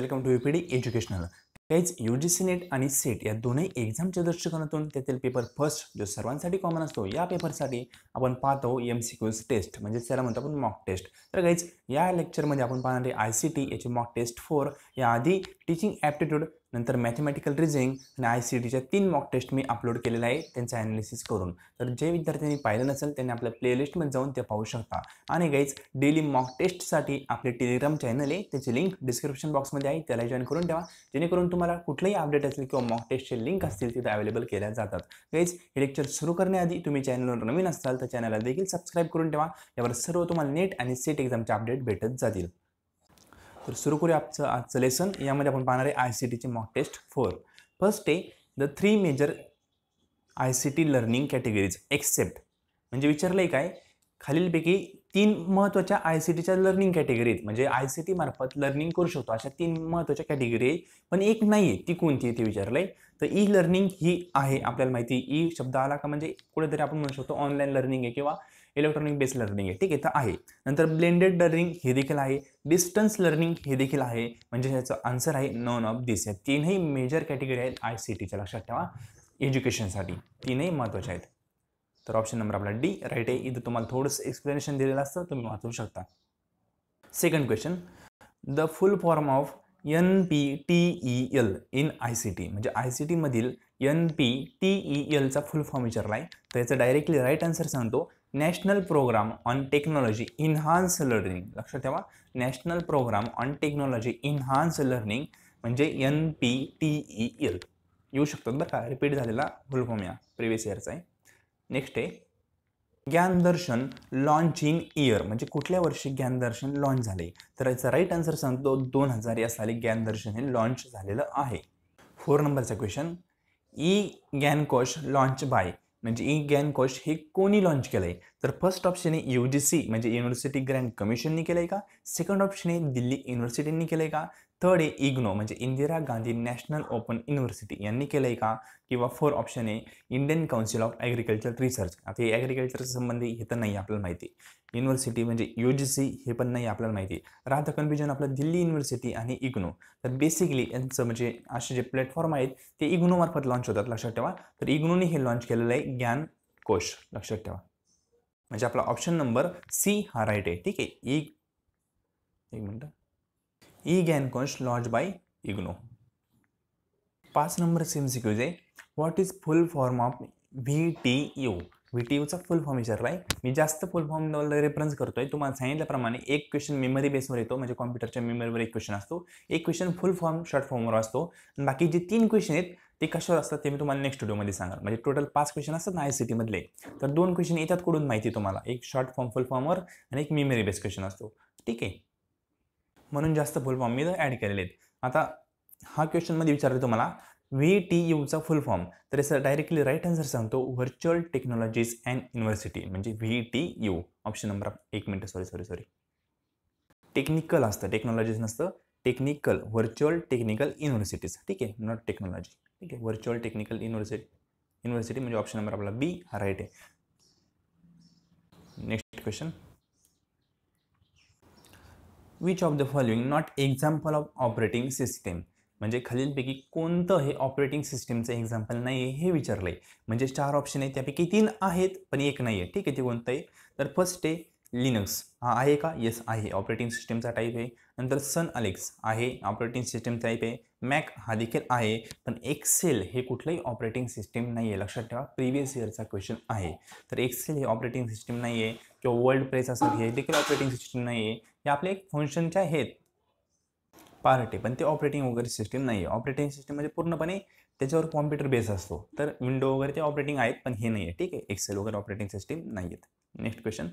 welcome to the educational काहीच U G C NET आणि SET या दोन्ही एक्झामच्या दृष्टिकोनातून त्यातील पेपर फर्स्ट जो सर्वांसाठी कॉमन असतो या पेपरसाठी आपण पाहतो एम सी क्यूज टेस्ट म्हणजे त्याला म्हणतो आपण मॉक टेस्ट तर काहीच या लेक्चरमध्ये आपण पाहणार आहे आय सी टी याची मॉक टेस्ट फोर आधी टीचिंग ॲप्टिट्यूड नंतर मॅथमॅटिकल रिझनिंग आणि आय सी टीच्या तीन मॉक टेस्ट मी अपलोड केलेला आहे त्यांचं ॲनालिसिस करून तर जे विद्यार्थ्यांनी पाहिलं नसेल त्यांनी आपल्या प्लेलिस्टमध्ये जाऊन ते पाहू शकता आणि गाईज डेली मॉक टेस्टसाठी आपले टेलिग्राम चॅनल आहे त्याची लिंक डिस्क्रिप्शन बॉक्समध्ये आहे त्याला जॉईन करून ठेवा जेणेकरून तुम्हाला कुठलेही अपडेट असेल किंवा मॉक टेस्टचे लिंक असतील तिथे अवेलेबल केल्या जातात गाईज हे लेक्चर सुरू करण्याआधी तुम्ही चॅनलवर नवीन असाल तर चॅनलला देखील सबस्क्राईब करून ठेवा यावर सर्व तुम्हाला नेट आणि सेट एक्झामचे अपडेट भेटत जातील तर सुरू करूया आपचं आजचं लेसन यामध्ये आपण पाहणार आहे आय सी टीचे मॉक टेस्ट फोर फर्स्ट आहे the three major I C T learning categories except म्हणजे विचारलं आहे काय खालीलपैकी तीन महत्त्वाच्या आय सी टीच्या लर्निंग कॅटेगरीत म्हणजे आय सी टी मार्फत लर्निंग करू शकतो अशा तीन महत्त्वाच्या कॅटेगरी आहे पण एक नाही आहे ती कोणती आहे ते विचारलं आहे तर ई लर्निंग ही आहे आपल्याला माहिती ई e शब्द आला का म्हणजे कुठेतरी आपण म्हणू शकतो ऑनलाईन लर्निंग आहे किंवा इलेक्ट्रॉनिक बेस्ड लर्निंग आहे ठीक आहे तर आहे नंतर ब्लेंडेड लर्निंग हे देखील आहे डिस्टन्स लर्निंग हे देखील आहे म्हणजे याचं आन्सर आहे नॉन ऑफ दिस या तीनही मेजर कॅटेगरी आहेत आय सी टीच्या लक्षात ठेवा एज्युकेशनसाठी तीनही महत्त्वाच्या आहेत तर ऑप्शन नंबर आपला डी राईट आहे इथं तुम्हाला थोडंसं एक्सप्लेनेशन दिलेलं असतं तुम्ही वाचू शकता second question the full form of N P T E L in I C T म्हणजे आय सी टीमधील N P T E e एलचा फुल फॉर्म विचारला आहे तर याचं डायरेक्टली राईट आन्सर सांगतो national programme on technology enhance learning लक्षात ठेवा national programme on technology enhance learning म्हणजे N P T E L येऊ शकतात बरं का रिपीट झालेला फुलफॉर्म या प्रिव्हियस इयरचा आहे नेक्स्ट आहे ज्ञानदर्शन लॉन्च इन इयर म्हणजे कुठल्या वर्षी ज्ञानदर्शन लॉन्च झाले तर याचा राईट आन्सर सांगतो दोन हजार या साली ज्ञानदर्शन हे लॉन्च झालेलं आहे फोर नंबरचा question E Gyankosh launch by म्हणजे ई गॅन कोश हे कोणी लॉन्च केलं आहे तर फर्स्ट ऑप्शन आहे यू जी सी म्हणजे युनिव्हर्सिटी ग्रँड कमिशननी केलं आहे का सेकंड ऑप्शन आहे दिल्ली युनिव्हर्सिटींनी केलं आहे का थर्ड आहे इग्नो म्हणजे Indira Gandhi national open university यांनी केलं आहे का किंवा फोर ऑप्शन आहे Indian council of agriculture research आता हे ॲग्रिकल्चरच्या संबंधी हे तर नाही आपल्याला माहिती युनिव्हर्सिटी म्हणजे यू जी सी हे पण नाही आपल्याला माहिती राधा कन्फ्युजन आपलं दिल्ली युनिव्हर्सिटी आणि इग्नो तर बेसिकली यांचं म्हणजे असे जे प्लॅटफॉर्म आहेत ते इग्नोमार्फत लॉन्च होतात लक्षात ठेवा तर इग्नोने हे लॉन्च केलेलं आहे ज्ञान कोश लक्षात ठेवा म्हणजे आपला ऑप्शन नंबर सी हा राईट आहे ठीक आहे एक मिनटं E Gyankosh launch by IGNOU पाच नंबरचे एम सी आहे what is full form of V T U V T यूचा फुल फॉर्म विचारला आहे मी जास्त फुल फॉर्म रेफरन्स करतो आहे तुम्हाला सांगितल्याप्रमाणे एक क्वेश्चन मेमरी बेसवर येतो म्हणजे कॉम्प्युटरच्या मेमरीवर एक क्वेश्चन असतो एक क्वेश्चन फुल फॉर्म शॉर्ट फॉर्मवर असतो आणि बाकी जे तीन क्वेश्चन आहेत ते कशावर असतात ते मी तुम्हाला नेक्स्ट व्हिडिओमध्ये सांगाल म्हणजे टोटल पाच क्वेश्चन असतात ना आय सी टीमधले तर दोन क्वेश्चन येतात कुठून माहिती तुम्हाला एक शॉर्ट फॉर्म फुल फॉर्मवर आणि एक मेमरी बेस क्वेश्चन असतो ठीक आहे म्हणून जास्त फुल फॉर्म मी ॲड केलेले आहेत आता हा क्वेश्चनमध्ये विचारलं तुम्हाला व्ही टी यूचा फुल फॉर्म तर याचा डायरेक्टली राईट आन्सर सांगतो व्हर्च्युअल टेक्नॉलॉजीज अँड युनिव्हर्सिटी म्हणजे V T U option number एक मिनटं सॉरी सॉरी सॉरी टेक्निकल असतं टेक्नॉलॉजीज नसतं टेक्निकल व्हर्च्युअल टेक्निकल युनिव्हर्सिटीज ठीक आहे नॉट टेक्नॉलॉजी ठीक आहे व्हर्च्युअल टेक्निकल युनिव्हर्सिटी युनिव्हर्सिटी म्हणजे ऑप्शन नंबर आपला बी हा राईट आहे next question which of the following not example of operating system म्हणजे खालीलपैकी कोणतं हे ऑपरेटिंग सिस्टीमचं एक्झाम्पल नाही आहे हे विचारलं आहे म्हणजे चार ऑप्शन आहे त्यापैकी तीन आहेत पण एक नाही आहे ठीक आहे ते कोणतं आहे तर फर्स्ट आहे लिनक्स हा आहे का येस आहे ऑपरेटिंग सिस्टीमचा टाईप आहे नंतर सन अलेक्स आहे ऑपरेटिंग सिस्टीम टाईप आहे मॅक हा देखील आहे पण एक्सेल हे कुठलंही ऑपरेटिंग सिस्टीम नाही आहे लक्षात ठेवा प्रिव्हियस इयरचा क्वेश्चन आहे तर एक्सेल हे ऑपरेटिंग सिस्टीम नाही आहे किंवा वर्ल्ड प्रेस असं हे देखील ऑपरेटिंग सिस्टीम नाही आहे हे आपले एक फंक्शनच्या आहेत पार्ट आहे पण ते ऑपरेटिंग वगैरे सिस्टीम नाही आहे ऑपरेटिंग सिस्टीम म्हणजे पूर्णपणे त्याच्यावर कॉम्प्युटर बेस असतो तर विंडो वगैरे ते ऑपरेटिंग आहेत पण हे नाही आहे ठीक आहे एक्सेल वगैरे ऑपरेटिंग सिस्टीम नाही आहेत next question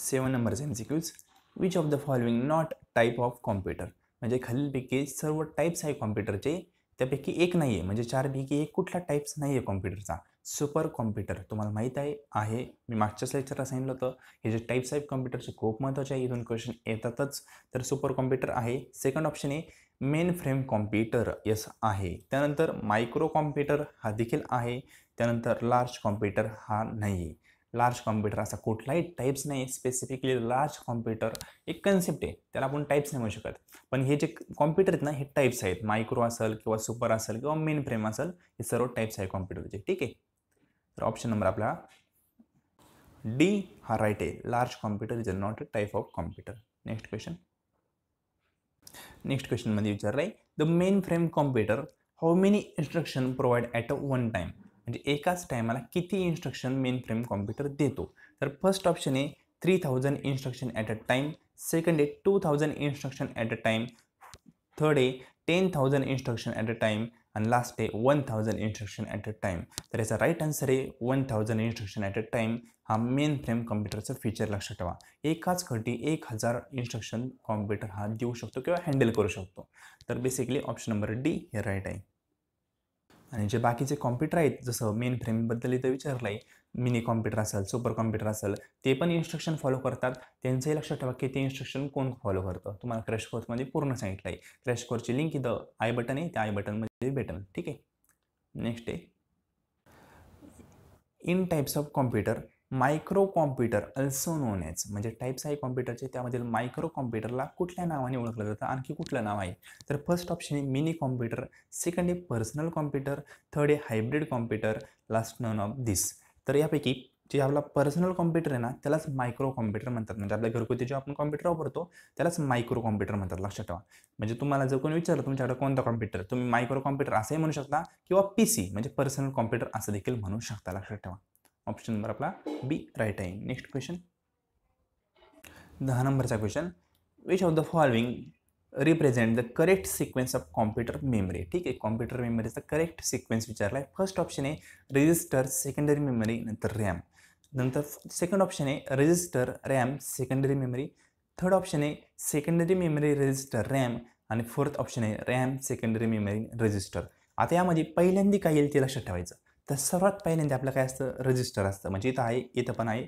seven number M C Qs which of the following not type of computer म्हणजे खालीलपैकी सर्व टाईप्स आहे कॉम्प्युटरचे त्यापैकी एक नाही आहे म्हणजे चारपैकी एक कुठला टाईप्स नाही आहे कॉम्प्युटरचा सुपर कॉम्प्युटर तुम्हाला माहीत आहे आहे मी मागच्याच लेक्चरला सांगितलं होतं हे जे टाईप्स आहेत कॉम्प्युटरचे खूप महत्त्वाचे आहे इथून क्वेश्चन येतातच तर सुपर कॉम्प्युटर आहे सेकंड ऑप्शन आहे मेन फ्रेम कॉम्प्युटर यस आहे त्यानंतर मायक्रो कॉम्प्युटर हा देखील आहे त्यानंतर लार्ज कॉम्प्युटर हा नाही आहे लार्ज कॉम्प्युटर असा कुठलाही टाईप्स नाही स्पेसिफिकली लार्ज कॉम्प्युटर एक कन्सेप्ट आहे त्याला आपण टाईप्स नाही म्हणू शकत पण हे जे कॉम्प्युटर आहेत ना हे टाईप्स आहेत मायक्रो असेल किंवा सुपर असेल किंवा मेन फ्रेम असेल हे सर्व टाईप्स आहे कॉम्प्युटरचे ठीक आहे तर ऑप्शन नंबर आपला डी हा राईट आहे large computer is a not a type of computer next question next क्वेश्चनमध्ये विचारलं आहे the mainframe computer how many instruction provide at a one time म्हणजे एकाच टायमाला किती इन्स्ट्रक्शन मेन फ्रेम कॉम्प्युटर देतो तर फर्स्ट ऑप्शन आहे three thousand instruction at a time second आहे two thousand instruction at a time third आहे ten thousand instruction at a time आणि लास्ट आहे one thousand instruction at a time तर याचा right answer आहे one thousand instruction at a time हा mainframe कॉम्प्युटरचं feature लक्षात ठेवा एकाच खटी एक हजार इन्स्ट्रक्शन कॉम्प्युटर हा देऊ शकतो किंवा हँडल करू शकतो तर बेसिकली ऑप्शन नंबर डी हे राईट आहे आणि जे बाकीचे कॉम्प्युटर आहेत जसं मेन फ्रेमबद्दल इथं विचारलं आहे मिनी कॉम्प्युटर असेल सुपर कॉम्प्युटर असेल ते पण इन्स्ट्रक्शन फॉलो करतात त्यांचंही लक्षात ठेवा की ते इन्स्ट्रक्शन कोण फॉलो करतं तुम्हाला क्रॅश कोर्समध्ये पूर्ण सांगितलं आहे क्रॅश कोर्सची लिंक इथं आय बटन आहे त्या आय बटनमध्ये भेटन ठीक आहे नेक्स्ट आहे in types of computer microcomputer also known as म्हणजे टाईप्स आहे कॉम्प्युटरचे त्यामधील मायक्रो कॉम्प्युटरला कुठल्या नावाने ओळखलं जातं आणखी कुठलं नाव आहे तर फर्स्ट ऑप्शन आहे मिनी कॉम्प्युटर सेकंड आहे पर्सनल कॉम्प्युटर थर्ड आहे hybrid computer last none of this तर यापैकी जे आपला पर्सनल कॉम्प्युटर आहे ना त्यालाच मायक्रो कॉम्प्युटर म्हणतात म्हणजे आपल्या घरगुती जे आपण कॉम्प्युटर वापरतो त्यालाच मायक्रो कॉम्प्युटर म्हणतात लक्षात ठेवा म्हणजे तुम्हाला जर कोणी विचारलं तुमच्याकडे कोणता कॉम्प्युटर तुम्ही मायक्रो कॉम्प्युटर असंही म्हणू शकता किंवा पी सी म्हणजे पर्सनल कॉम्प्युटर असं देखील म्हणू शकता लक्षात ठेवा ऑप्शन नंबर आपला बी राईट आहे नेक्स्ट क्वेश्चन दहा नंबरचा question which of the following represent the correct sequence of computer memory ठीक आहे कॉम्प्युटर मेमरीचा करेक्ट सिक्वेन्स विचारला आहे फर्स्ट ऑप्शन आहे रजिस्टर सेकंडरी मेमरी नंतर रॅम नंतर सेकंड ऑप्शन आहे register RAM secondary memory third option आहे सेकंडरी मेमरी रजिस्टर रॅम आणि फोर्थ ऑप्शन आहे रॅम सेकंडरी मेमरी रजिस्टर आता यामध्ये पहिल्यांदी काय येईल ते लक्षात ठेवायचं तर सर्वात पहिल्यांदा आपलं काय असतं रजिस्टर असतं म्हणजे इथं आहे इथं पण आहे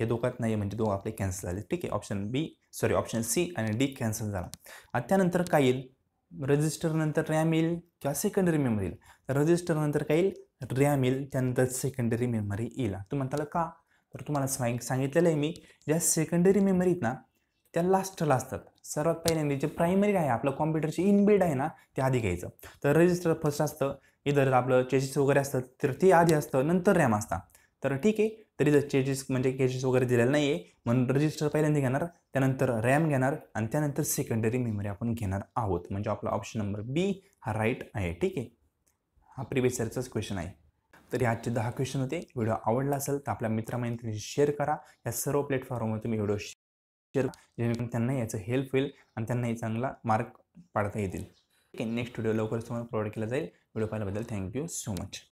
हे दोघात नाही म्हणजे दोघं आपले कॅन्सल झाले ठीक आहे option B sorry option C आणि डी कॅन्सल झाला आणि त्यानंतर काय येईल रजिस्टरनंतर रॅम येईल किंवा सेकंडरी मेमरी येईल तर रजिस्टरनंतर काय येईल रॅम येईल त्यानंतर सेकंडरी मेमरी येईल तू म्हणताल का तर तुम्हाला सांगितलेलं आहे मी ज्या सेकंडरी मेमरीत ना त्या लास्टला असतात सर्वात पहिल्यांदा जे प्रायमरी आहे आपलं कॉम्प्युटरची इनबिल्ड आहे ना ते आधी घ्यायचं तर रजिस्टर फर्स्ट असतं इधर आपलं चेजेस वगैरे असतं तर ते आधी असतं नंतर रॅम असता तर ठीक आहे तरी जर चेजेस म्हणजे केजेस वगैरे दिलेलं नाही आहे म्हणून रजिस्टर पहिल्यांदा घेणार त्यानंतर रॅम घेणार आणि त्यानंतर सेकंडरी मेमरी आपण घेणार आहोत म्हणजे आपला ऑप्शन नंबर बी हा राईट आहे ठीक आहे हा प्रिव्हियस क्वेश्चन आहे तर आजचे दहा क्वेश्चन होते व्हिडिओ आवडला असेल तर आपल्या मित्रमैत्रिणी शेअर करा या सर्व प्लॅटफॉर्मवर तुम्ही व्हिडिओ शेअर जेणेकरून त्यांना याचं हेल्प होईल आणि त्यांनाही चांगला मार्क पाडता येतील ठीक आहे नेक्स्ट व्हिडिओ लवकरच तुम्हाला प्रोवाईड केला जाईल will find available thank you so much